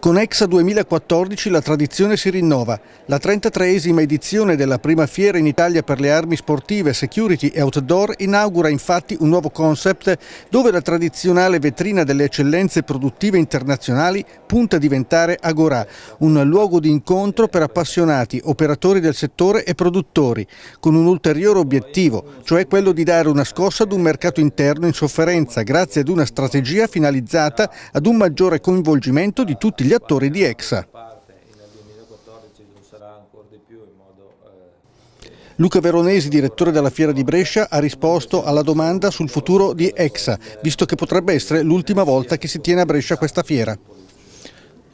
Con Exa 2014 la tradizione si rinnova. La 33esima edizione della prima fiera in Italia per le armi sportive, security e outdoor inaugura infatti un nuovo concept dove la tradizionale vetrina delle eccellenze produttive internazionali punta a diventare Agora, un luogo di incontro per appassionati, operatori del settore e produttori, con un ulteriore obiettivo, cioè quello di dare una scossa ad un mercato interno in sofferenza grazie ad una strategia finalizzata ad un maggiore coinvolgimento di tutti gli gli attori di EXA. Luca Veronesi, direttore della Fiera di Brescia, ha risposto alla domanda sul futuro di EXA, visto che potrebbe essere l'ultima volta che si tiene a Brescia questa fiera.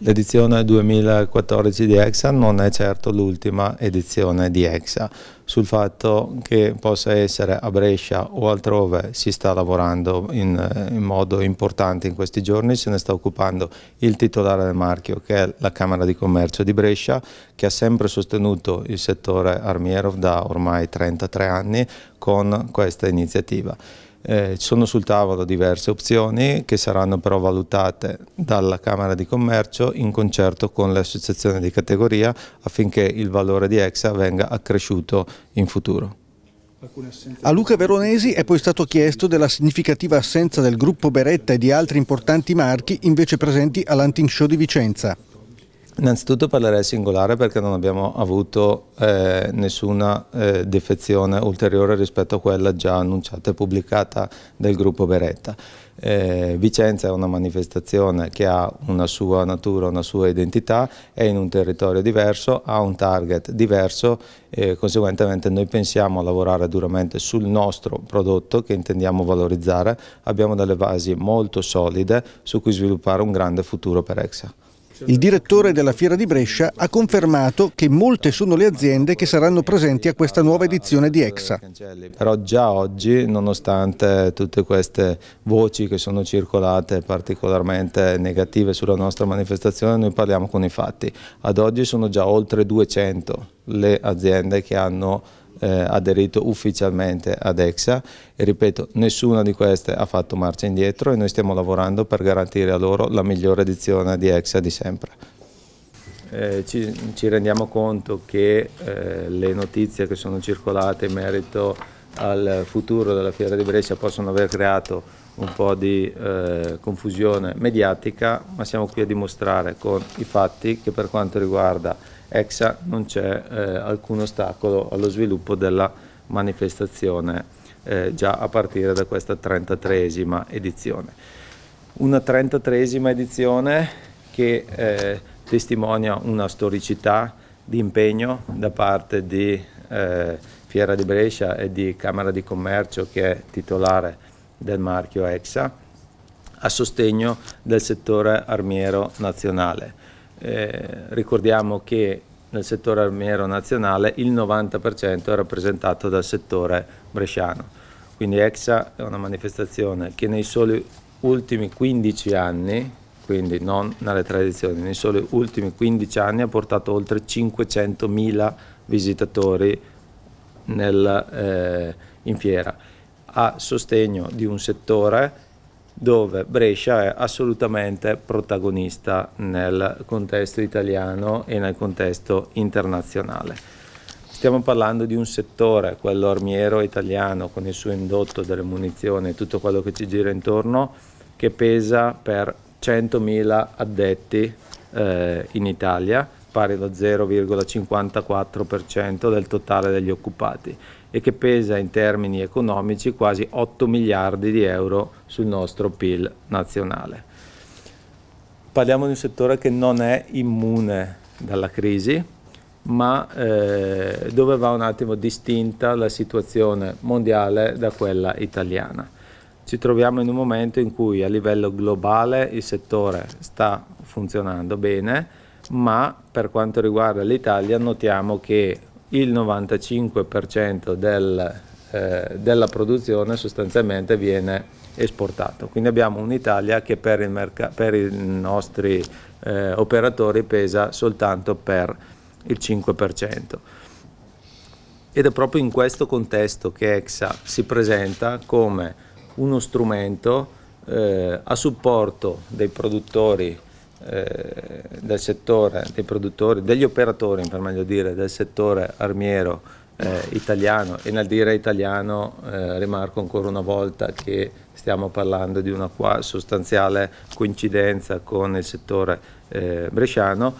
L'edizione 2014 di EXA non è certo l'ultima edizione di EXA, sul fatto che possa essere a Brescia o altrove si sta lavorando in, in, modo importante in questi giorni, se ne sta occupando il titolare del marchio che è la Camera di Commercio di Brescia che ha sempre sostenuto il settore armiero da ormai 33 anni con questa iniziativa. Eh, sono sul tavolo diverse opzioni che saranno però valutate dalla Camera di Commercio in concerto con le associazioni di categoria affinché il valore di EXA venga accresciuto in futuro. A Luca Veronesi è poi stato chiesto della significativa assenza del gruppo Beretta e di altri importanti marchi invece presenti all'Hunting Show di Vicenza. Innanzitutto parlerei singolare perché non abbiamo avuto eh, nessuna eh, defezione ulteriore rispetto a quella già annunciata e pubblicata del gruppo Beretta. Eh, Vicenza è una manifestazione che ha una sua natura, una sua identità, è in un territorio diverso, ha un target diverso e conseguentemente noi pensiamo a lavorare duramente sul nostro prodotto che intendiamo valorizzare, abbiamo delle basi molto solide su cui sviluppare un grande futuro per EXA. Il direttore della Fiera di Brescia ha confermato che molte sono le aziende che saranno presenti a questa nuova edizione di EXA. Però già oggi, nonostante tutte queste voci che sono circolate particolarmente negative sulla nostra manifestazione, noi parliamo con i fatti. Ad oggi sono già oltre 200 le aziende che hanno eh, aderito ufficialmente ad EXA e ripeto nessuna di queste ha fatto marcia indietro e noi stiamo lavorando per garantire a loro la migliore edizione di EXA di sempre. Eh, ci, ci, rendiamo conto che eh, le notizie che sono circolate in merito al futuro della Fiera di Brescia possono aver creato un po' di eh, confusione mediatica, ma siamo qui a dimostrare con i fatti che per quanto riguarda EXA non c'è eh, alcun ostacolo allo sviluppo della manifestazione eh, già a partire da questa 33esima edizione. Una 33esima edizione che eh, testimonia una storicità di impegno da parte di eh, Fiera di Brescia e di Camera di Commercio che è titolare del marchio EXA a sostegno del settore armiero nazionale eh, ricordiamo che nel settore armiero nazionale il 90% è rappresentato dal settore bresciano. Quindi EXA è una manifestazione che nei soli ultimi 15 anni, quindi non nelle tradizioni, nei soli ultimi 15 anni ha portato oltre 500.000 visitatori nel, eh, in fiera a sostegno di un settore dove Brescia è assolutamente protagonista nel contesto italiano e nel contesto internazionale. Stiamo parlando di un settore, quello armiero italiano, con il suo indotto delle munizioni e tutto quello che ci gira intorno, che pesa per 100.000 addetti eh, in Italia pari allo 0,54% del totale degli occupati e che pesa in termini economici quasi 8 miliardi di euro sul nostro PIL nazionale. Parliamo di un settore che non è immune dalla crisi, ma eh, dove va un attimo distinta la situazione mondiale da quella italiana. Ci troviamo in un momento in cui a livello globale il settore sta funzionando bene, ma per quanto riguarda l'Italia notiamo che il 95% del, eh, della produzione sostanzialmente viene esportato. Quindi abbiamo un'Italia che per, merc- per i nostri eh, operatori pesa soltanto per il 5%. Ed è proprio in questo contesto che EXA si presenta come uno strumento eh, a supporto dei produttori eh, del settore, dei produttori, degli operatori per meglio dire, del settore armiero eh, italiano e nel dire italiano eh, rimarco ancora una volta che stiamo parlando di una sostanziale coincidenza con il settore eh, bresciano,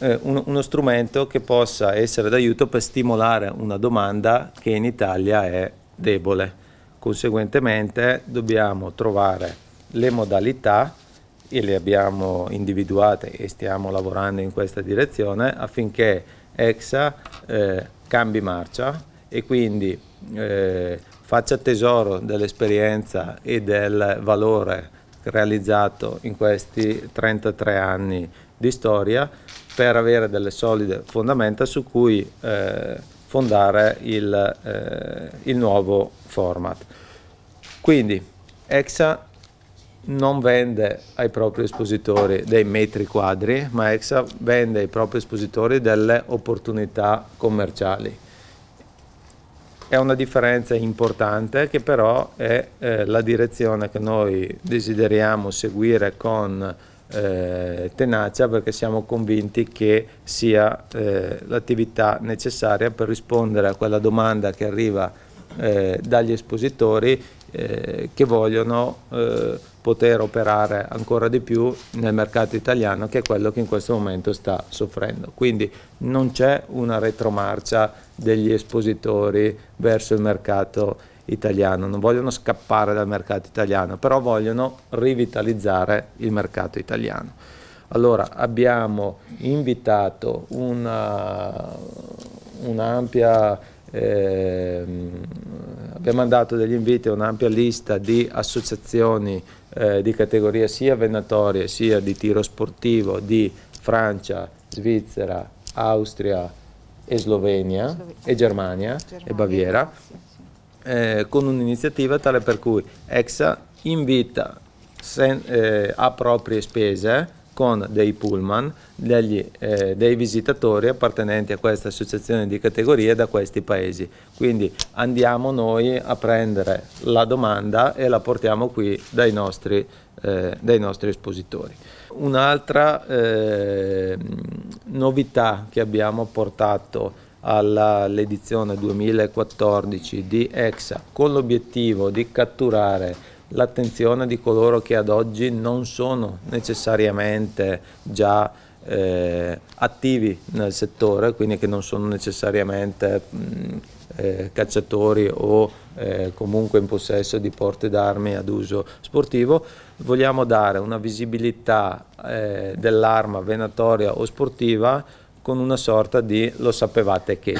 eh, un, uno strumento che possa essere d'aiuto per stimolare una domanda che in Italia è debole. Conseguentemente dobbiamo trovare le modalità e le abbiamo individuate e stiamo lavorando in questa direzione affinché EXA eh, cambi marcia e quindi eh, faccia tesoro dell'esperienza e del valore realizzato in questi 33 anni di storia per avere delle solide fondamenta su cui eh, fondare il, eh, il nuovo format. Quindi EXA non vende ai propri espositori dei metri quadri, ma EXA vende ai propri espositori delle opportunità commerciali. È una differenza importante che però è eh, la direzione che noi desideriamo seguire con eh, tenacia perché siamo convinti che sia eh, l'attività necessaria per rispondere a quella domanda che arriva eh, dagli espositori eh, che vogliono eh, poter operare ancora di più nel mercato italiano che è quello che in questo momento sta soffrendo. Quindi non c'è una retromarcia degli espositori verso il mercato italiano, non vogliono scappare dal mercato italiano, però vogliono rivitalizzare il mercato italiano. Allora abbiamo invitato un'ampia eh, abbiamo mandato degli inviti a un'ampia lista di associazioni eh, di categoria sia venatorie sia di tiro sportivo di Francia, Svizzera, Austria e Slovenia e Germania, Germania e Baviera eh, con un'iniziativa tale per cui EXA invita sen, eh, a proprie spese con dei pullman degli, eh, dei visitatori appartenenti a questa associazione di categorie da questi paesi. Quindi andiamo noi a prendere la domanda e la portiamo qui dai nostri, eh, dai nostri espositori. Un'altra eh, novità che abbiamo portato all'edizione 2014 di EXA con l'obiettivo di catturare l'attenzione di coloro che ad oggi non sono necessariamente già eh, attivi nel settore, quindi che non sono necessariamente mh, eh, cacciatori o eh, comunque in possesso di porte d'armi ad uso sportivo, vogliamo dare una visibilità eh, dell'arma venatoria o sportiva con una sorta di lo sapevate che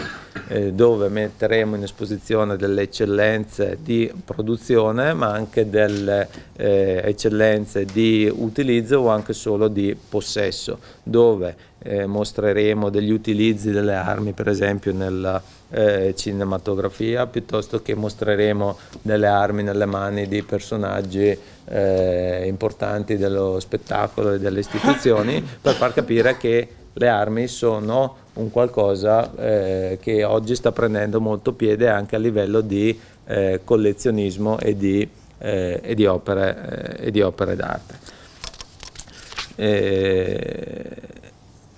eh, dove metteremo in esposizione delle eccellenze di produzione ma anche delle eh, eccellenze di utilizzo o anche solo di possesso, dove eh, mostreremo degli utilizzi delle armi per esempio nella eh, cinematografia piuttosto che mostreremo delle armi nelle mani di personaggi eh, importanti dello spettacolo e delle istituzioni per far capire che le armi sono un qualcosa eh, che oggi sta prendendo molto piede anche a livello di eh, collezionismo e di, eh, e di, opere, eh, e di opere d'arte. Eh,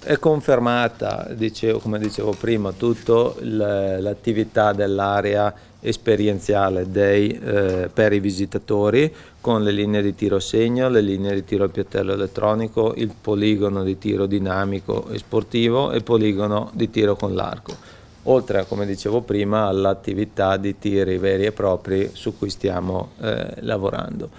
è confermata, dicevo, come dicevo prima, tutta l'attività dell'area esperienziale dei, eh, per i visitatori con le linee di tiro segno, le linee di tiro a piattello elettronico, il poligono di tiro dinamico e sportivo e poligono di tiro con l'arco, oltre come dicevo prima all'attività di tiri veri e propri su cui stiamo eh, lavorando.